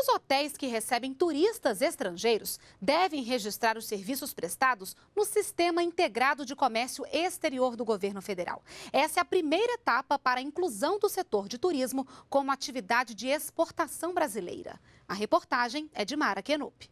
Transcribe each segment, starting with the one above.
Os hotéis que recebem turistas estrangeiros devem registrar os serviços prestados no Sistema Integrado de Comércio Exterior do governo federal. Essa é a primeira etapa para a inclusão do setor de turismo como atividade de exportação brasileira. A reportagem é de Mara Kenup.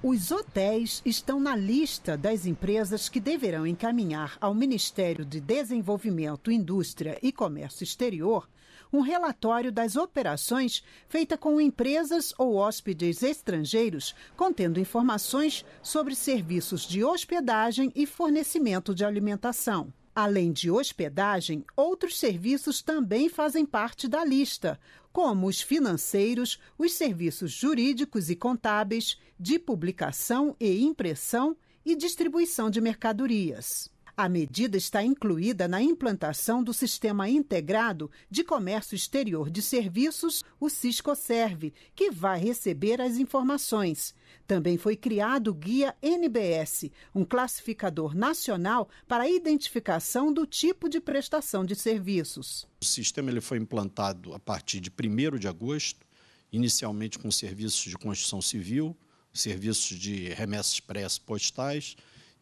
Os hotéis estão na lista das empresas que deverão encaminhar ao Ministério de Desenvolvimento, Indústria e Comércio Exterior um relatório das operações feita com empresas ou hóspedes estrangeiros contendo informações sobre serviços de hospedagem e fornecimento de alimentação. Além de hospedagem, outros serviços também fazem parte da lista, como os financeiros, os serviços jurídicos e contábeis, de publicação e impressão e distribuição de mercadorias. A medida está incluída na implantação do Sistema Integrado de Comércio Exterior de Serviços, o Serve, que vai receber as informações. Também foi criado o Guia NBS, um classificador nacional para a identificação do tipo de prestação de serviços. O sistema ele foi implantado a partir de 1 de agosto, inicialmente com serviços de construção civil, serviços de remessas express postais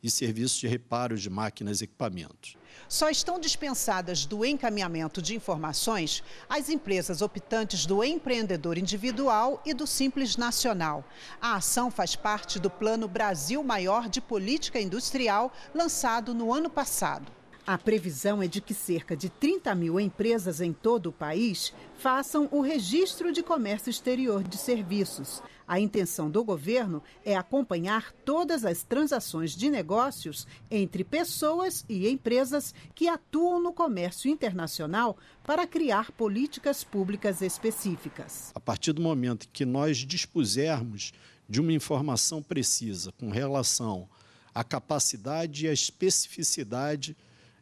e serviços de reparo de máquinas e equipamentos. Só estão dispensadas do encaminhamento de informações as empresas optantes do empreendedor individual e do Simples Nacional. A ação faz parte do Plano Brasil Maior de Política Industrial, lançado no ano passado. A previsão é de que cerca de 30 mil empresas em todo o país façam o registro de comércio exterior de serviços. A intenção do governo é acompanhar todas as transações de negócios entre pessoas e empresas que atuam no comércio internacional para criar políticas públicas específicas. A partir do momento que nós dispusermos de uma informação precisa com relação à capacidade e à especificidade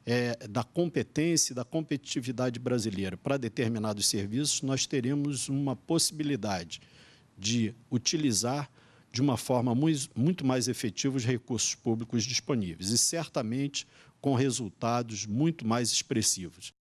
é, da competência e da competitividade brasileira para determinados serviços, nós teremos uma possibilidade de utilizar de uma forma muito mais efetiva os recursos públicos disponíveis e certamente com resultados muito mais expressivos.